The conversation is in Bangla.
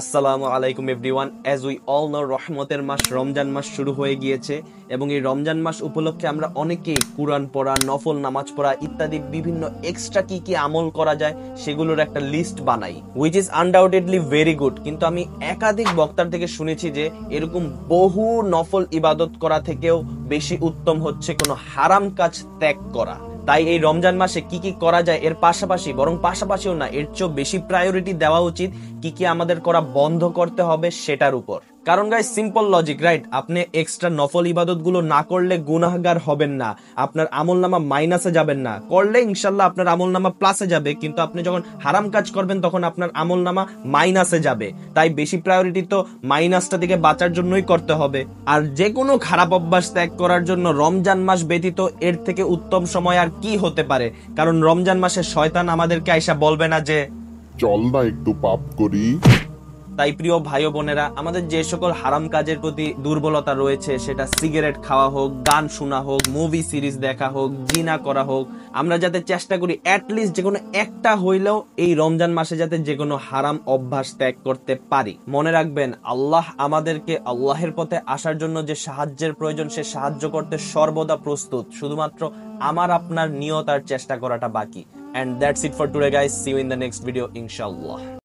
আসসালামু আলাইকুম everyone as we all know রহমতের মাস রমজান মাস শুরু হয়ে গিয়েছে এবং এই রমজান মাস উপলক্ষে আমরা অনেকেই কোরআন পড়া নফল নামাজ পড়া ইত্যাদি বিভিন্ন এক্সট্রা কি কি আমল করা যায় সেগুলোর একটা লিস্ট বানাই which is undoubtedly very good কিন্তু আমি একাধিক বক্তার থেকে শুনেছি যে এরকম বহু নফল ইবাদত করা থেকেও বেশি উত্তম হচ্ছে কোনো হারাম কাজ ত্যাগ করা তাই এই রমজান মাসে কি কি করা যায় এর পাশাপাশি বরং পাশাপাশিও না এর চেয়েও বেশি প্রায়োরিটি দেওয়া উচিত কি কি আমাদের করা বন্ধ করতে হবে সেটার উপর কারণ গাই সিম্পল লজিক রাইট আপনি এক্সট্রা নফল ইবাদতগুলো না করলে গুনাহগার হবেন না আপনার আমল নামা মাইনাসে যাবেন না করলে ইনশাল্লাহ আপনার আমল নামা প্লাসে যাবে কিন্তু আপনি যখন হারাম কাজ করবেন তখন আপনার আমল নামা মাইনাসে যাবে তাই বেশি প্রায়োরিটি তো মাইনাসটা থেকে বাঁচার জন্যই করতে হবে আর যে কোনো খারাপ অভ্যাস ত্যাগ করার জন্য রমজান মাস ব্যতীত এর থেকে উত্তম সময় আর কি হতে পারে কারণ রমজান মাসে শয়তান আমাদেরকে আইসা বলবে না যে চল না একটু পাপ করি তাই প্রিয় ভাই বোনেরা আমাদের যে সকল হারাম কাজের প্রতি দুর্বলতা রয়েছে সেটা সিগারেট খাওয়া হোক গান শোনা হোক মুভি সিরিজ দেখা হোক জিনা করা হোক আমরা যাতে চেষ্টা করি অ্যাটলিস্ট যে কোনো একটা হইলেও এই রমজান মাসে যাতে যে কোনো হারাম অভ্যাস ত্যাগ করতে পারি মনে রাখবেন আল্লাহ আমাদেরকে আল্লাহের পথে আসার জন্য যে সাহায্যের প্রয়োজন সে সাহায্য করতে সর্বদা প্রস্তুত শুধুমাত্র আমার আপনার নিয়তার চেষ্টা করাটা বাকি and that's it for today guys see you in the next video ইনশাল্লাহ